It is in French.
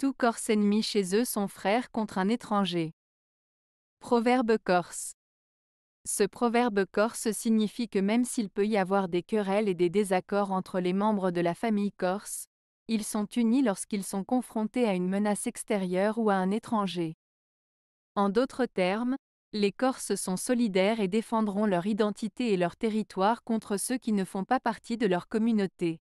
Tout Corse ennemi chez eux sont frères contre un étranger. Proverbe corse. Ce proverbe corse signifie que même s'il peut y avoir des querelles et des désaccords entre les membres de la famille corse, ils sont unis lorsqu'ils sont confrontés à une menace extérieure ou à un étranger. En d'autres termes, les Corses sont solidaires et défendront leur identité et leur territoire contre ceux qui ne font pas partie de leur communauté.